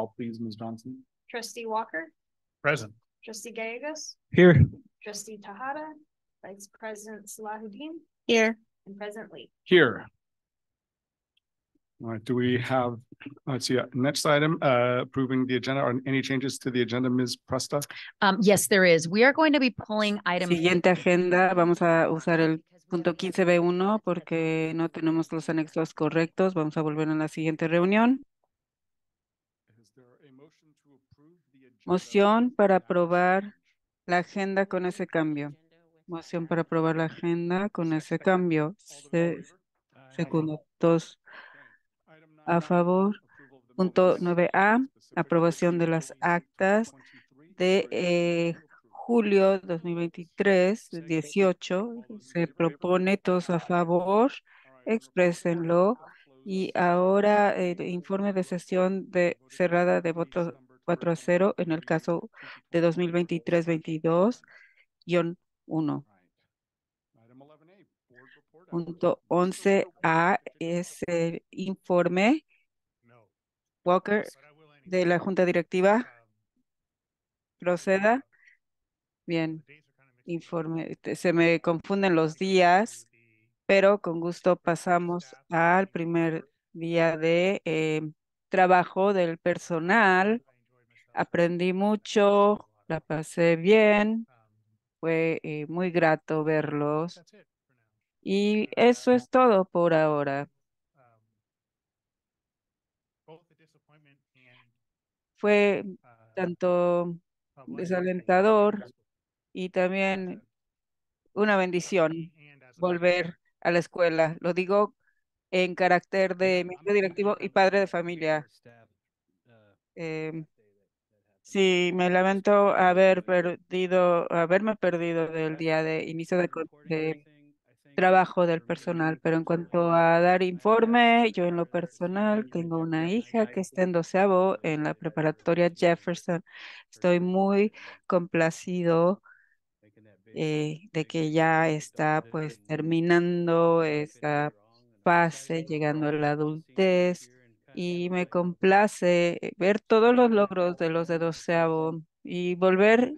All please, Ms. Johnson. Trustee Walker? Present. Trustee Gallegos? Here. Trustee Tahada? Vice President Salahuddin? Here. And presently. Lee? Here. All right, do we have, let's see, uh, next item, uh, approving the agenda. Are any changes to the agenda, Ms. Presta? Um, yes, there is. We are going to be pulling item. Siguiente agenda, vamos a usar el punto 15B1 porque no tenemos los anexos correctos. Vamos a volver en la siguiente reunión. Moción para aprobar la agenda con ese cambio. Moción para aprobar la agenda con ese cambio. Se, segundo, dos a favor. Punto 9A, aprobación de las actas de eh, julio 2023, 18. Se propone todos a favor, exprésenlo. Y ahora el informe de sesión de cerrada de votos 4 a 0 en el caso de 2023-22-1. Punto 11A es el informe Walker de la Junta Directiva. Proceda. Bien, informe. Este, se me confunden los días, pero con gusto pasamos al primer día de eh, trabajo del personal Aprendí mucho, la pasé bien, fue eh, muy grato verlos. Y eso es todo por ahora. Fue tanto desalentador y también una bendición volver a la escuela. Lo digo en carácter de miembro directivo y padre de familia. Em, Sí, me lamento haber perdido, haberme perdido del día de inicio de, trabajo del personal, pero en cuanto a dar informe, yo en lo personal tengo una hija que está en doceavo en la preparatoria Jefferson. Estoy muy complacido eh, de que ya está pues terminando esa fase, llegando a la adultez y me complace ver todos los logros de los de doceavo y volver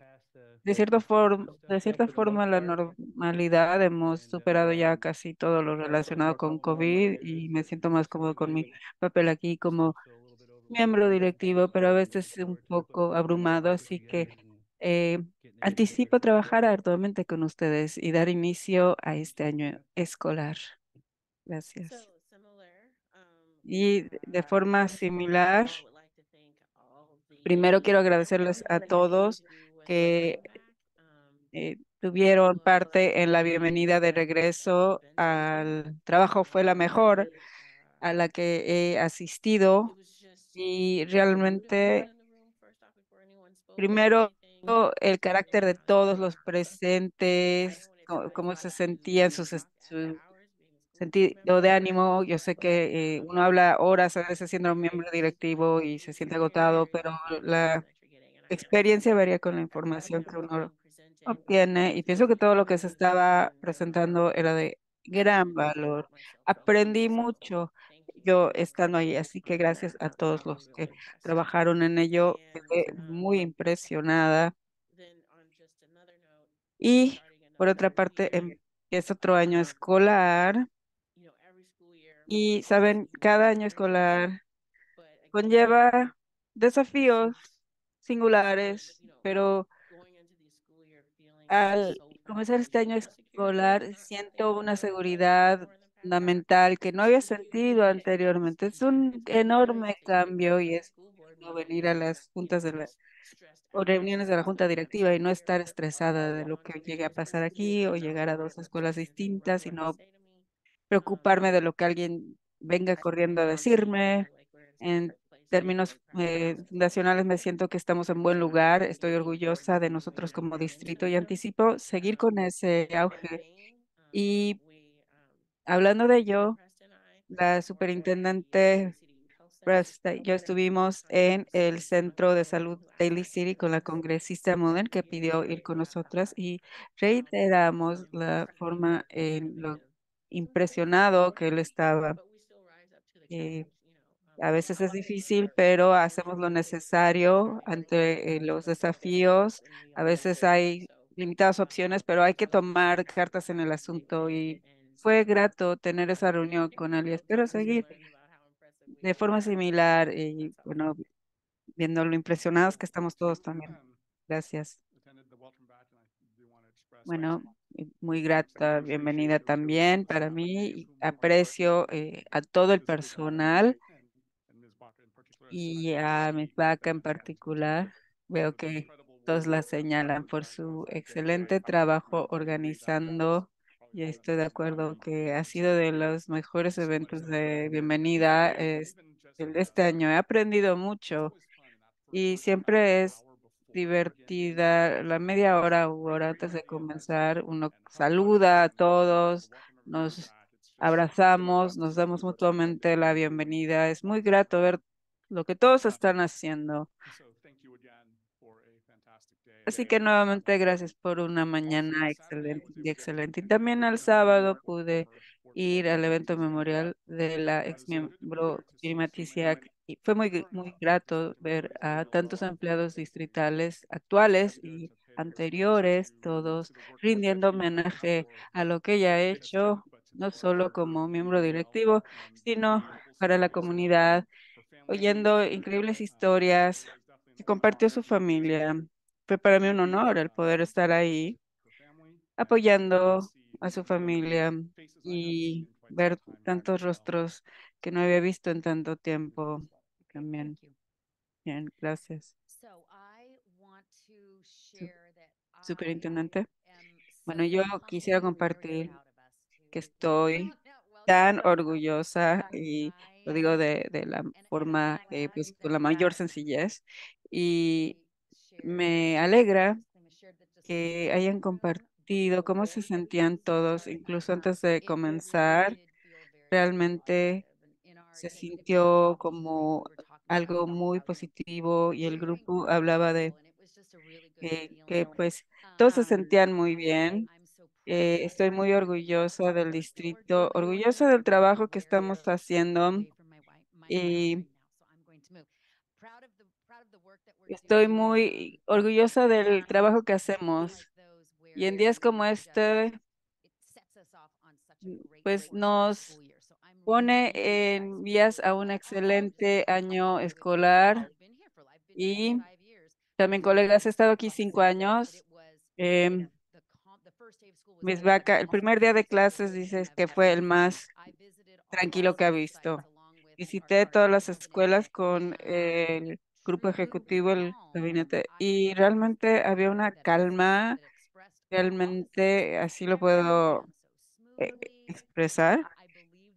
de cierta forma, de cierta forma la normalidad. Hemos superado ya casi todo lo relacionado con COVID y me siento más cómodo con mi papel aquí como miembro directivo, pero a veces un poco abrumado, así que eh, anticipo trabajar arduamente con ustedes y dar inicio a este año escolar. Gracias. Y de forma similar, primero quiero agradecerles a todos que eh, tuvieron parte en la bienvenida de regreso al trabajo. Fue la mejor a la que he asistido y realmente primero el carácter de todos los presentes, cómo, se sentían sus sentido de ánimo. Yo sé que eh, uno habla horas a veces siendo un miembro directivo y se siente agotado, pero la experiencia varía con la información que uno obtiene y pienso que todo lo que se estaba presentando era de gran valor. Aprendí mucho yo estando ahí, así que gracias a todos los que trabajaron en ello. Quedé muy impresionada. Y por otra parte, em, es otro año escolar y saben, cada año escolar conlleva desafíos singulares, pero al comenzar este año escolar siento una seguridad fundamental que no había sentido anteriormente. Es un enorme cambio y es no venir a las juntas de la, o reuniones de la junta directiva y no estar estresada de lo que llegue a pasar aquí o llegar a dos escuelas distintas sino preocuparme de lo que alguien venga corriendo a decirme. En términos eh, nacionales me siento que estamos en buen lugar, estoy orgullosa de nosotros como distrito y anticipo seguir con ese auge. Y hablando de ello, la superintendente eh, yo estuvimos en el Centro de Salud Daily City con la congresista modern que pidió ir con nosotras y reiteramos la forma en lo impresionado que él estaba. Eh, a veces es difícil, pero hacemos lo necesario ante eh, los desafíos. A veces hay limitadas opciones, pero hay que tomar cartas en el asunto y fue grato tener esa reunión con él y espero seguir de forma similar y bueno, viendo lo impresionados que estamos todos también. Gracias. Bueno, muy grata bienvenida también para mí. Aprecio eh, a todo el personal y a Miss Vaca en particular. Veo que todos la señalan por su excelente trabajo organizando y estoy de acuerdo que ha sido de los mejores eventos de bienvenida eh, de este año. He aprendido mucho y siempre es divertida. La media hora u hora antes de comenzar, uno saluda a todos, nos abrazamos, nos damos mutuamente la bienvenida. Es muy grato ver lo que todos están haciendo. Así que nuevamente gracias por una mañana excelente y excelente. Y también el sábado pude ir al evento memorial de la ex miembro Irma Y fue muy, muy grato ver a tantos empleados distritales actuales y anteriores, todos rindiendo homenaje a lo que ella ha hecho, no solo como miembro directivo, sino para la comunidad, oyendo increíbles historias que compartió su familia. Fue para mí un honor el poder estar ahí apoyando a su familia y ver tantos rostros que no había visto en tanto tiempo también. Bien, gracias. Superintendente. Bueno, yo quisiera compartir que estoy tan orgullosa y lo digo de, de la forma, eh, pues con la mayor sencillez y me alegra que hayan compartido ¿Cómo se sentían todos, incluso antes de comenzar? Realmente se sintió como algo muy positivo y el grupo hablaba de que pues todos se sentían muy bien. Eh, estoy muy orgullosa del distrito, orgullosa del trabajo que estamos haciendo y estoy muy orgullosa del trabajo que hacemos. Y en días como este, mm, pues nos pone en vías a un excelente año escolar. Y también, colegas, he estado aquí cinco años. Em, mis vaca, el primer día de clases dices que fue el más tranquilo que ha visto. Visité todas las escuelas con el grupo ejecutivo, el gabinete, y realmente había una calma realmente así lo puedo eh, expresar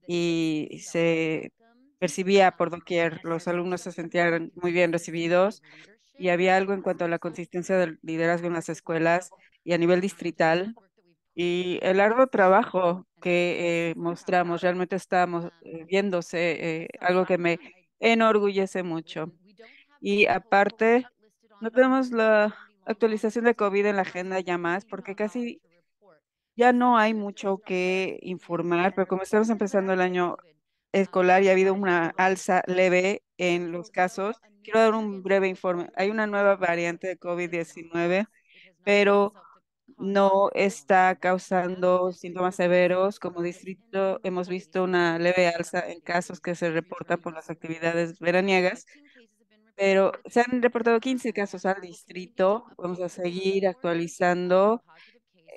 y se percibía por doquier, los alumnos se sentían muy bien recibidos y había algo en cuanto a la consistencia del liderazgo en las escuelas y a nivel distrital y el arduo trabajo que eh, mostramos, realmente estamos eh, viéndose algo que me enorgullece mucho. Y aparte, no tenemos la actualización de COVID en la agenda ya más, porque casi ya no hay mucho que informar, pero como estamos empezando el año escolar y ha habido una alza leve en los casos, quiero dar un breve informe. Hay una nueva variante de COVID-19, pero no está causando síntomas severos. Como distrito, hemos visto una leve alza en casos que se reporta por las actividades veraniegas pero se han reportado 15 casos al distrito. Vamos a seguir actualizando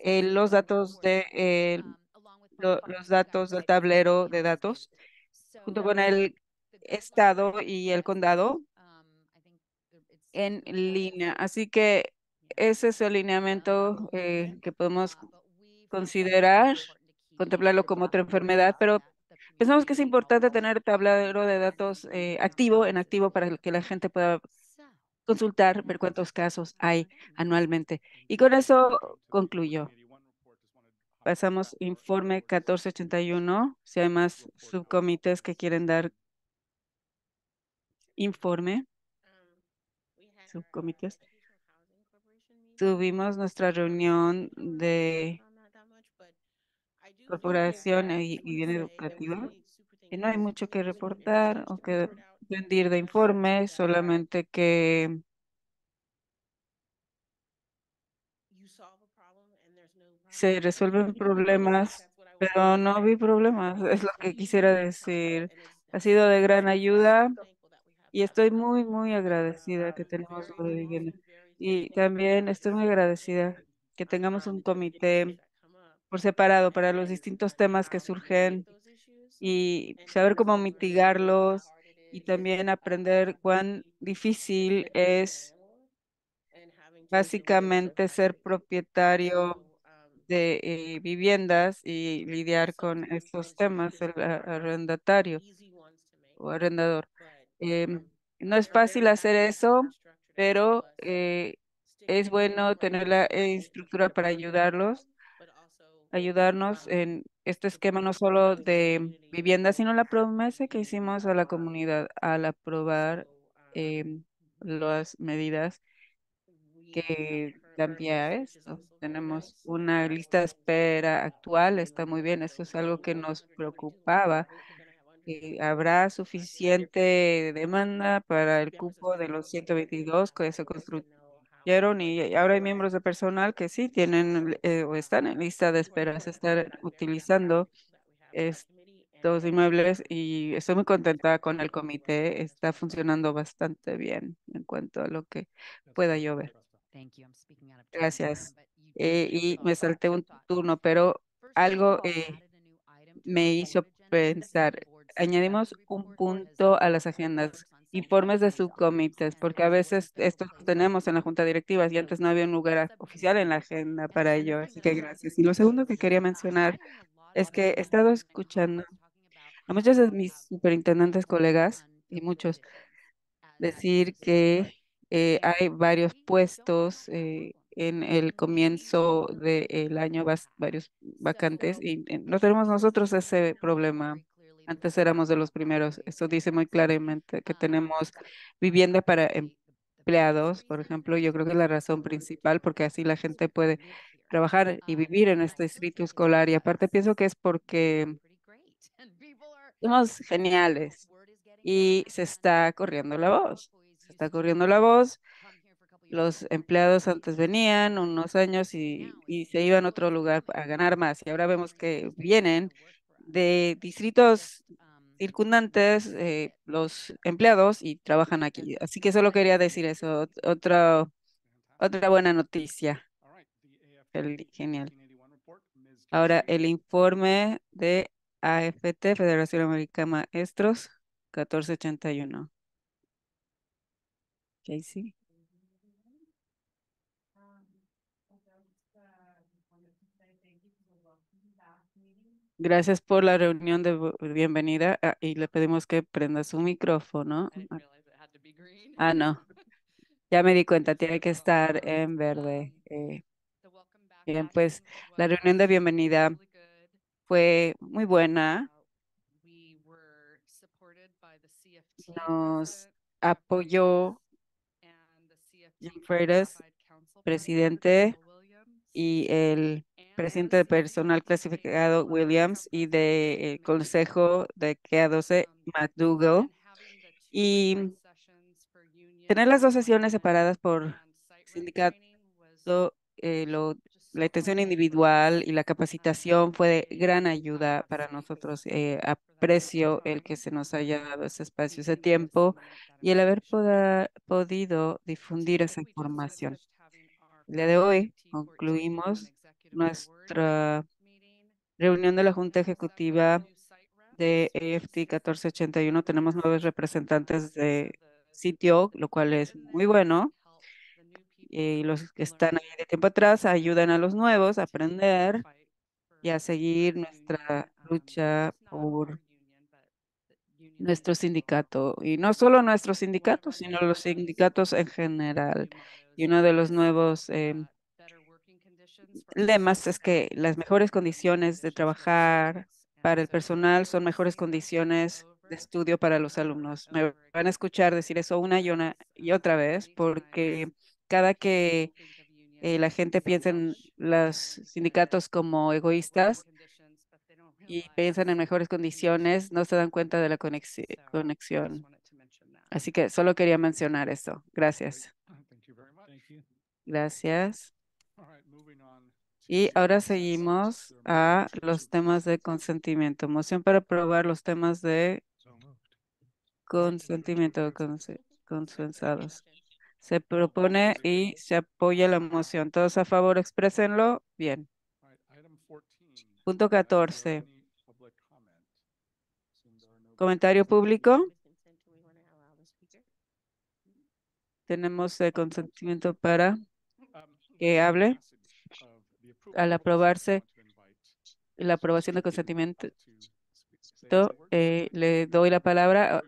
eh, los datos de eh, los datos del tablero de datos junto con el estado y el condado en línea. Así que ese es el lineamiento eh, que podemos considerar, contemplarlo como otra enfermedad, pero Pensamos que es importante tener tablero de datos eh, activo, en activo, para que la gente pueda consultar, ver cuántos casos hay anualmente. Y con eso concluyo. Pasamos informe 1481, si hay más subcomités que quieren dar informe. Subcomités. Tuvimos nuestra reunión de corporación y, bien educativa. Y no hay mucho que reportar o que rendir de informes, solamente que se resuelven problemas, pero no vi problemas, es lo que quisiera decir. Ha sido de gran ayuda y estoy muy, muy agradecida que tenemos Y también estoy muy agradecida que tengamos un comité por separado para los distintos temas que surgen y saber cómo mitigarlos y también aprender cuán difícil es básicamente ser propietario de eh, viviendas y lidiar con estos temas, el arrendatario o arrendador. Em, no es fácil hacer eso, pero eh, es bueno tener la eh, estructura para ayudarlos ayudarnos en este esquema no solo de vivienda, sino la promesa que hicimos a la comunidad al aprobar eh, las medidas que cambia esto. Tenemos una lista de espera actual, está muy bien, eso es algo que nos preocupaba. ¿Habrá suficiente demanda para el cupo de los 122 que se, Yaron y ahora hay miembros de personal que sí tienen eh, o están en lista de espera, estar estar utilizando estos inmuebles y estoy muy contenta con el comité, está funcionando bastante bien en cuanto a lo que pueda llover. Gracias. Eh, y me salté un turno, pero algo eh, me hizo pensar. Añadimos un punto a las agendas informes de subcomités, porque a veces esto lo tenemos en la junta directiva y antes no había un lugar oficial en la agenda para ello. Así que gracias. Y lo segundo que quería mencionar es que he estado escuchando a muchos de mis superintendentes colegas y muchos decir que eh, hay varios puestos eh, en el comienzo del año, varios vacantes, y eh, no tenemos nosotros ese problema. Antes éramos de los primeros. Esto dice muy claramente que ah, tenemos vivienda para empleados, por ejemplo. Yo creo que es la razón principal, porque así la gente puede trabajar y vivir en este distrito escolar. Y aparte pienso que es porque somos geniales y se está corriendo la voz. Se está corriendo la voz. Los empleados antes venían unos años y, y se iban a otro lugar a ganar más y ahora vemos que vienen de distritos circundantes, eh, los empleados, y trabajan aquí. Así que solo quería decir eso, otra, otra buena noticia. genial. Ahora el informe de AFT, Federación Americana Maestros, 1481. Casey. Gracias por la reunión de bienvenida ah, y le pedimos que prenda su micrófono. Ah, no. Ya me di cuenta, tiene que estar en verde. Um, eh, bien, pues la reunión de bienvenida fue muy buena. Uh, Nos apoyó Jim Freitas, presidente, y el presidente de personal clasificado Williams y de, eh, consejo de K12 McDougall y tener las dos sesiones separadas por sindicato, eh, la atención individual y la capacitación fue de gran ayuda para nosotros. Eh, aprecio el que se nos haya dado ese espacio, ese tiempo y el haber podido difundir esa información. El día de hoy concluimos nuestra reunión de la Junta Ejecutiva de AFT 1481 tenemos nueve representantes de sitio, lo cual es muy bueno. Eh, y los que están ahí de tiempo atrás ayudan a los nuevos a aprender y a seguir nuestra lucha por nuestro sindicato. Y no solo nuestro sindicato, sino los sindicatos en general. Y uno de los nuevos em, lemas es que las mejores condiciones de trabajar para el personal son mejores condiciones de estudio para los alumnos. Me van a escuchar decir eso una y, otra vez porque cada que eh, la gente piensa en los sindicatos como egoístas y piensan en mejores condiciones, no se dan cuenta de la conexión. Así que solo quería mencionar eso. Gracias. Gracias. Y ahora seguimos a los temas de consentimiento. Moción para aprobar los temas de consentimiento consensados. Se propone y se apoya la moción. ¿Todos a favor? Exprésenlo. Bien. Punto 14. Comentario público. Tenemos el consentimiento para que hable al aprobarse la aprobación de consentimiento, eh, le doy la palabra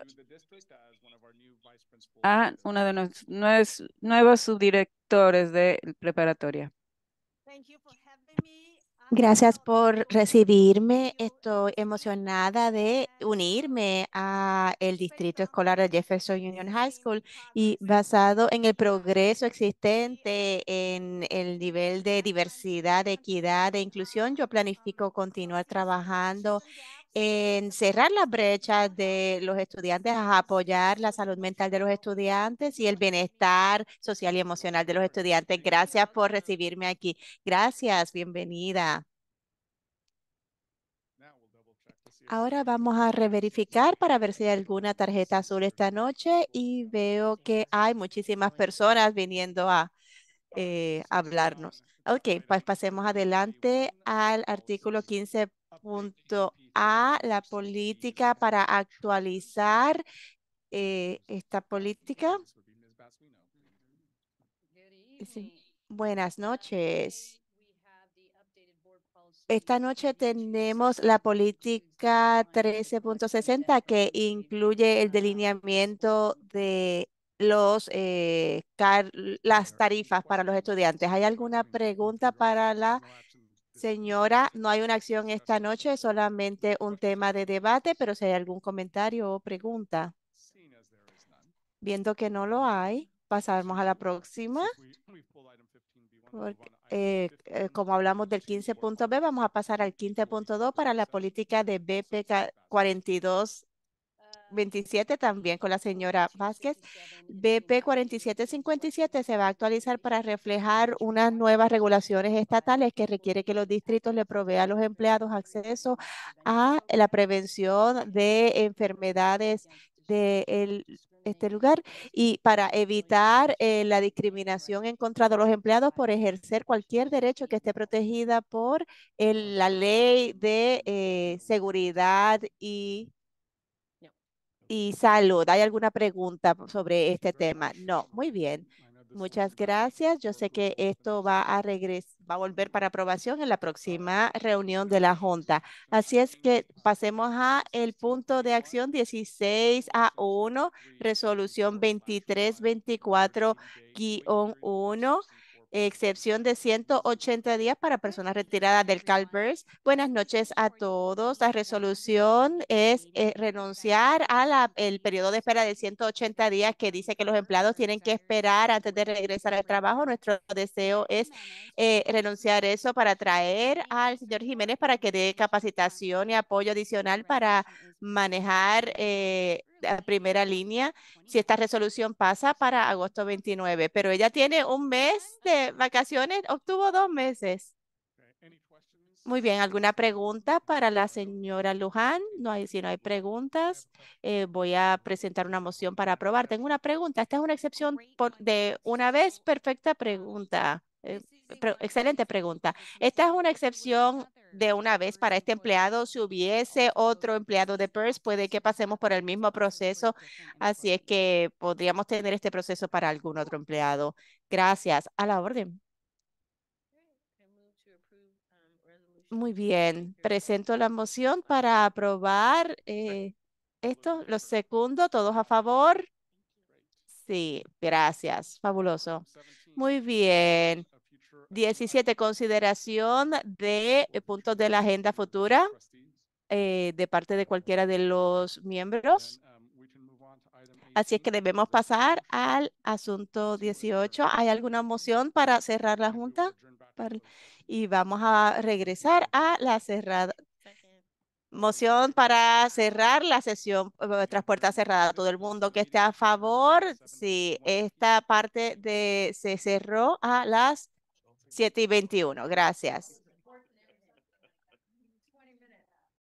ah, a uno de nuestros nuevos subdirectores de preparatoria. Gracias por recibirme. Estoy emocionada de unirme a el distrito escolar de Jefferson Union High School y basado en el progreso existente en el nivel de diversidad, equidad, e inclusión, yo planifico continuar trabajando en cerrar las brechas de los estudiantes, apoyar la salud mental de los estudiantes y el bienestar social y emocional de los estudiantes. Gracias por recibirme aquí. Gracias, bienvenida. Ahora vamos a reverificar para ver si hay alguna tarjeta azul esta noche y veo que hay muchísimas personas viniendo a eh, hablarnos. Ok, pues pasemos adelante al artículo 15 Punto A, la política para actualizar eh, esta política. Buenas noches. Esta noche tenemos la política 13.60 que incluye el delineamiento de los eh, las tarifas para los estudiantes. ¿Hay alguna pregunta para la este, Señora, no hay una acción esta noche, es solamente un tema de debate, pero si hay algún comentario o pregunta. Viendo que no lo hay, pasamos a la próxima. como hablamos del 15.b, vamos a pasar al 15.2 para la política de BP 42 27 también con la señora Vázquez. BP 4757 se va a actualizar para reflejar unas nuevas regulaciones estatales que requiere que los distritos le provean a los empleados acceso a la prevención de enfermedades de este lugar y para evitar eh, la discriminación en contra de los empleados por ejercer cualquier derecho que esté protegida por la ley de eh, seguridad y y salud. ¿Hay alguna pregunta sobre este tema? No, muy bien. Muchas gracias. Yo sé que esto va a regresar, va a volver para aprobación en la próxima reunión de la Junta. Así es que pasemos a el punto de acción 16 a 1, resolución 2324-1 excepción de 180 días para personas retiradas del CalPERS. Buenas noches a todos. La resolución es eh, renunciar al periodo de espera de 180 días que dice que los empleados tienen que esperar antes de regresar al trabajo. Nuestro deseo es eh, renunciar eso para traer al señor Jiménez para que dé capacitación y apoyo adicional para manejar eh, la primera línea si esta resolución pasa para agosto 29. Pero ella tiene un mes de vacaciones, obtuvo dos meses. Muy bien, ¿alguna pregunta para la señora Luján? No hay, si no hay preguntas, eh, voy a presentar una moción para aprobar. Tengo una pregunta. Esta es una excepción por, de una vez. Perfecta pregunta. Eh, excelente pregunta. Esta es una excepción de una vez para este empleado. Si hubiese otro empleado de PERS, puede que pasemos por el mismo proceso. Así es que podríamos tener este proceso para algún otro empleado. Gracias. A la orden. Muy bien. Presento la moción para aprobar eh, esto. Los segundo, todos a favor. Sí, gracias. Fabuloso. Muy bien. 17, consideración de eh, puntos de la agenda futura eh, de parte de cualquiera de los miembros. Así es que debemos pasar al asunto 18. ¿Hay alguna moción para cerrar la junta? Y vamos a regresar a la cerrada. Moción para cerrar la sesión eh, tras puerta cerrada. Todo el mundo que esté a favor, si sí, esta parte de se cerró a las 7 y 21. Gracias.